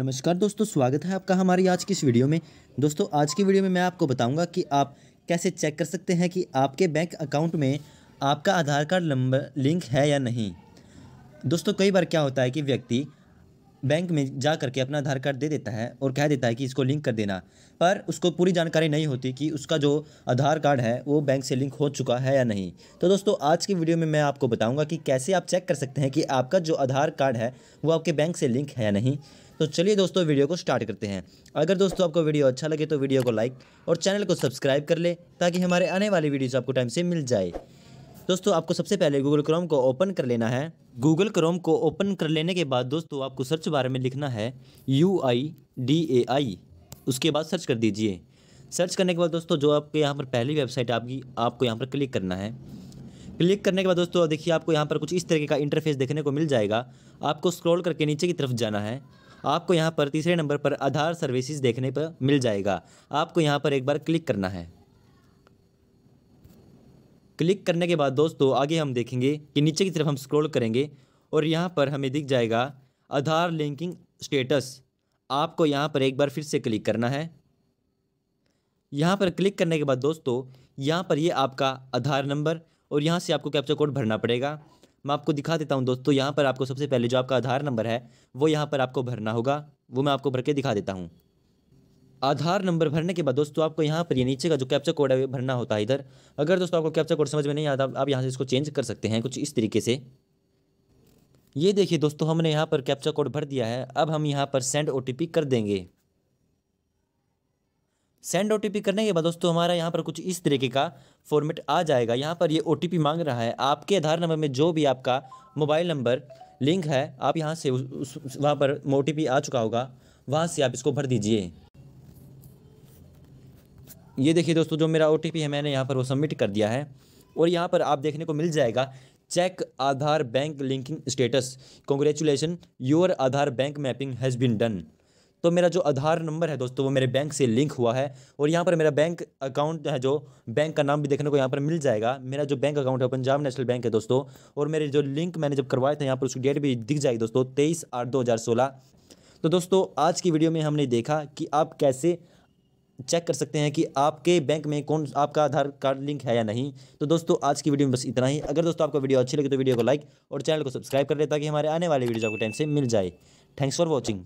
नमस्कार दोस्तों स्वागत है आपका हमारी आज की इस वीडियो में दोस्तों आज की वीडियो में मैं आपको बताऊंगा कि आप कैसे चेक कर सकते हैं कि आपके बैंक अकाउंट में आपका आधार कार्ड नंबर लिंक है या नहीं दोस्तों कई बार क्या होता है कि व्यक्ति बैंक में जा करके अपना आधार कार्ड दे देता है और कह देता है कि इसको लिंक कर देना पर उसको पूरी जानकारी नहीं होती कि उसका जो आधार कार्ड है वो बैंक से लिंक हो चुका है या नहीं तो दोस्तों आज की वीडियो में मैं आपको बताऊंगा कि कैसे आप चेक कर सकते हैं कि आपका जो आधार कार्ड है वो आपके बैंक से लिंक है या नहीं तो चलिए दोस्तों वीडियो को स्टार्ट करते हैं अगर दोस्तों आपको वीडियो अच्छा लगे तो वीडियो को लाइक और चैनल को सब्सक्राइब कर ले ताकि हमारे आने वाली वीडियोज़ आपको टाइम से मिल जाए दोस्तों आपको सबसे पहले गूगल क्रोम को ओपन कर लेना है गूगल क्रोम को ओपन कर लेने के बाद दोस्तों आपको सर्च बार में लिखना है यू आई डी ए आई उसके बाद सर्च कर दीजिए सर्च करने के बाद दोस्तों जो आपके यहाँ पर पहली वेबसाइट आपकी आपको यहाँ पर क्लिक करना है क्लिक करने के बाद दोस्तों देखिए आपको यहाँ पर कुछ इस तरीके का इंटरफेस देखने को मिल जाएगा आपको स्क्रॉल करके नीचे की तरफ जाना है आपको यहाँ पर तीसरे नंबर पर आधार सर्विसेज देखने पर मिल जाएगा आपको यहाँ पर एक बार क्लिक करना है क्लिक करने के बाद दोस्तों आगे हम देखेंगे कि नीचे की तरफ हम स्क्रॉल करेंगे और यहाँ पर हमें दिख जाएगा आधार लिंकिंग स्टेटस आपको यहाँ पर एक बार फिर से क्लिक करना है यहाँ पर क्लिक करने के बाद दोस्तों यहाँ पर ये यह आपका आधार नंबर और यहाँ से आपको कैप्चा कोड भरना पड़ेगा मैं आपको दिखा देता हूँ दोस्तों यहाँ पर आपको सबसे पहले जो आपका आधार नंबर है वो यहाँ पर आपको भरना होगा वो मैं आपको भर के दिखा देता हूँ आधार नंबर भरने के बाद दोस्तों आपको यहाँ पर ये नीचे का जो कैप्चा कोड है भरना होता है इधर अगर दोस्तों आपको कैप्चा कोड समझ में नहीं आता आप यहाँ से इसको चेंज कर सकते हैं कुछ इस तरीके से ये देखिए दोस्तों हमने यहाँ पर कैप्चा कोड भर दिया है अब हम यहाँ पर सेंड ओ कर देंगे सेंड ओ करने के बाद दोस्तों हमारा यहाँ पर कुछ इस तरीके का फॉर्मेट आ जाएगा यहाँ पर ये ओ मांग रहा है आपके आधार नंबर में जो भी आपका मोबाइल नंबर लिंक है आप यहाँ से उस, उस वहाँ पर ओ आ चुका होगा वहाँ से आप इसको भर दीजिए ये देखिए दोस्तों जो मेरा ओ है मैंने यहाँ पर वो सबमिट कर दिया है और यहाँ पर आप देखने को मिल जाएगा check Aadhaar bank linking status congratulation your Aadhaar bank mapping has been done तो मेरा जो आधार नंबर है दोस्तों वो मेरे बैंक से लिंक हुआ है और यहाँ पर मेरा बैंक अकाउंट है जो बैंक का नाम भी देखने को यहाँ पर मिल जाएगा मेरा जो बैंक अकाउंट है पंजाब नेशनल बैंक है दोस्तों और मेरे जो लिंक मैंने जब करवाया था यहाँ पर उसकी डेट भी दिख जाएगी दोस्तों तेईस आठ दो हज़ार सोलह तो दोस्तों आज की वीडियो में हमने देखा कि आप कैसे चेक कर सकते हैं कि आपके बैंक में कौन आपका आधार कार्ड लिंक है या नहीं तो दोस्तों आज की वीडियो में बस इतना ही अगर दोस्तों आपको वीडियो अच्छी लगे तो वीडियो को लाइक और चैनल को सब्सक्राइब कर ले ताकि हमारे आने वाली वीडियो आपको टाइम से मिल जाए थैंक्स फॉर वॉचिंग